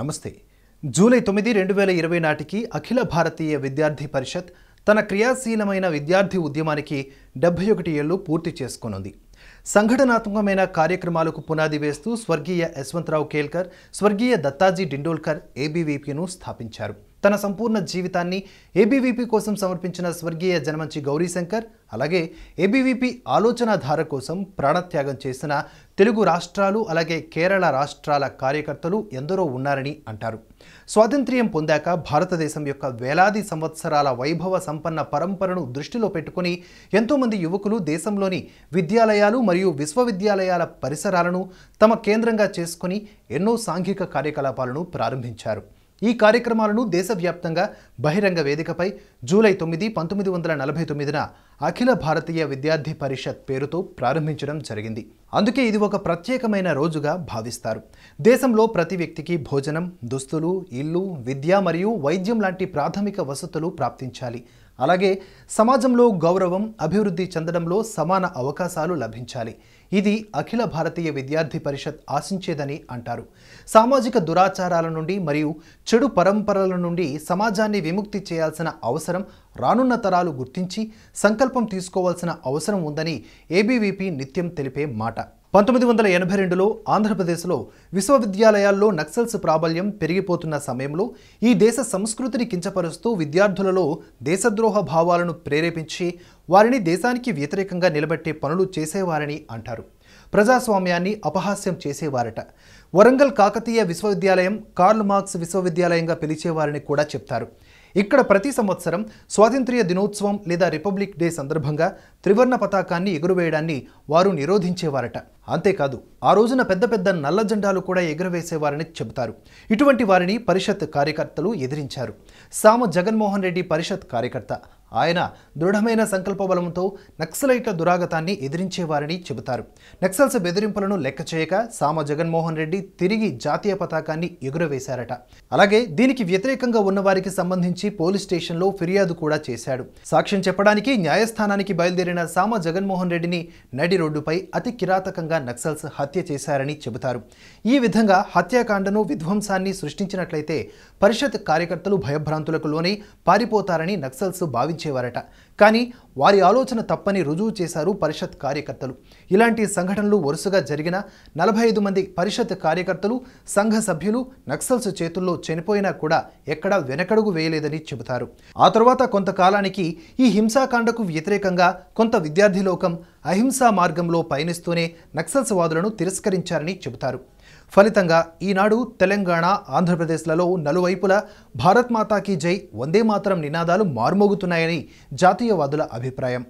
నమస్తే జూలై తొమ్మిది రెండు వేల ఇరవై నాటికి అఖిల భారతీయ విద్యార్థి పరిషత్ తన క్రియాశీలమైన విద్యార్థి ఉద్యమానికి డెబ్బై ఒకటి ఏళ్ళు పూర్తి చేసుకునుంది సంఘటనాత్మకమైన కార్యక్రమాలకు పునాది వేస్తూ స్వర్గీయ యశ్వంతరావు కేల్కర్ స్వర్గీయ దత్తాజీ డిండోల్కర్ ఏబీవీపీను స్థాపించారు తన సంపూర్ణ జీవితాన్ని ఏబీవీపీ కోసం సమర్పించిన స్వర్గీయ జనమంచి గౌరీశంకర్ అలాగే ఏబీవీపీ ఆలోచనాధార కోసం ప్రాణత్యాగం చేసిన తెలుగు రాష్ట్రాలు అలాగే కేరళ రాష్ట్రాల కార్యకర్తలు ఎందరో ఉన్నారని అంటారు స్వాతంత్ర్యం పొందాక భారతదేశం యొక్క వేలాది సంవత్సరాల వైభవ సంపన్న పరంపరను దృష్టిలో పెట్టుకుని ఎంతోమంది యువకులు దేశంలోని విద్యాలయాలు మరియు విశ్వవిద్యాలయాల పరిసరాలను తమ కేంద్రంగా చేసుకుని ఎన్నో సాంఘిక కార్యకలాపాలను ప్రారంభించారు ఈ కార్యక్రమాలను దేశవ్యాప్తంగా బహిరంగ వేదికపై జూలై తొమ్మిది పంతొమ్మిది వందల నలభై తొమ్మిదిన అఖిల భారతీయ విద్యార్థి పరిషత్ పేరుతో ప్రారంభించడం జరిగింది అందుకే ఇది ఒక ప్రత్యేకమైన రోజుగా భావిస్తారు దేశంలో ప్రతి వ్యక్తికి భోజనం దుస్తులు ఇల్లు విద్య మరియు వైద్యం లాంటి ప్రాథమిక వసతులు ప్రాప్తించాలి అలాగే సమాజంలో గౌరవం అభివృద్ధి చెందడంలో సమాన అవకాశాలు లభించాలి ఇది అఖిల భారతీయ విద్యార్థి పరిషత్ ఆశించేదని అంటారు సామాజిక దురాచారాల నుండి మరియు చెడు పరంపరల నుండి సమాజాన్ని విముక్తి చేయాల్సిన అవసరం రానున్న తరాలు గుర్తించి సంకల్పం తీసుకోవాల్సిన అవసరం ఉందని ఏబీవీపీ నిత్యం తెలిపే మాట పంతొమ్మిది వందల ఎనభై రెండులో ఆంధ్రప్రదేశ్లో విశ్వవిద్యాలయాల్లో నక్సల్స్ ప్రాబల్యం పెరిగిపోతున్న సమయంలో ఈ దేశ సంస్కృతిని కించపరుస్తూ విద్యార్థులలో దేశద్రోహ భావాలను ప్రేరేపించి వారిని దేశానికి వ్యతిరేకంగా నిలబెట్టే పనులు చేసేవారని అంటారు ప్రజాస్వామ్యాన్ని అపహాస్యం చేసేవారట వరంగల్ కాకతీయ విశ్వవిద్యాలయం కార్ల్ మార్క్స్ విశ్వవిద్యాలయంగా పిలిచేవారని కూడా చెప్తారు ఇక్కడ ప్రతి సంవత్సరం స్వాతంత్ర్య దినోత్సవం లేదా రిపబ్లిక్ డే సందర్భంగా త్రివర్ణ పతాకాన్ని ఎగురవేయడాన్ని వారు నిరోధించేవారట అంతేకాదు ఆ రోజున పెద్ద పెద్ద నల్ల జెండాలు కూడా ఎగురవేసేవారని చెబుతారు ఇటువంటి వారిని పరిషత్ కార్యకర్తలు ఎదిరించారు సామ జగన్మోహన్ రెడ్డి పరిషత్ కార్యకర్త ఆయన దృఢమైన సంకల్ప బలంతో నక్సలైట్ల దురాగతాన్ని ఎదిరించేవారని చెబుతారు నక్సల్స్ బెదిరింపులను లెక్క చేయక సామ జగన్మోహన్ రెడ్డి తిరిగి జాతీయ పతాకాన్ని ఎగురవేశారట అలాగే దీనికి వ్యతిరేకంగా ఉన్నవారికి సంబంధించి పోలీస్ స్టేషన్లో ఫిర్యాదు కూడా చేశాడు సాక్ష్యం చెప్పడానికి న్యాయస్థానానికి బయలుదేరిన సామ జగన్మోహన్ రెడ్డిని నడి రోడ్డుపై అతి కిరాతకంగా నక్సల్స్ హత్య చేశారని చెబుతారు ఈ విధంగా హత్యాకాండను విధ్వంసాన్ని సృష్టించినట్లయితే పరిషత్ కార్యకర్తలు భయభ్రాంతులకు లోనై పారిపోతారని నక్సల్స్ భావించారు ఇచ్చేవారట కానీ వారి ఆలోచన తప్పని రుజువు చేశారు పరిషత్ కార్యకర్తలు ఇలాంటి సంఘటనలు వరుసగా జరిగిన నలభై ఐదు మంది పరిషత్ కార్యకర్తలు సంఘ సభ్యులు నక్సల్స్ చేతుల్లో చనిపోయినా కూడా ఎక్కడా వెనకడుగు వేయలేదని చెబుతారు ఆ తర్వాత కొంతకాలానికి ఈ హింసాకాండకు వ్యతిరేకంగా కొంత విద్యార్థి లోకం అహింసా మార్గంలో పయనిస్తూనే నక్సల్స్ వాదులను తిరస్కరించారని చెబుతారు ఫలితంగా ఈనాడు తెలంగాణ ఆంధ్రప్రదేశ్లలో నలువైపులా భారత్ మాతాకి జై వందే మాతరం నినాదాలు మార్మోగుతున్నాయని జాతీయవాదుల అభిప్రాయం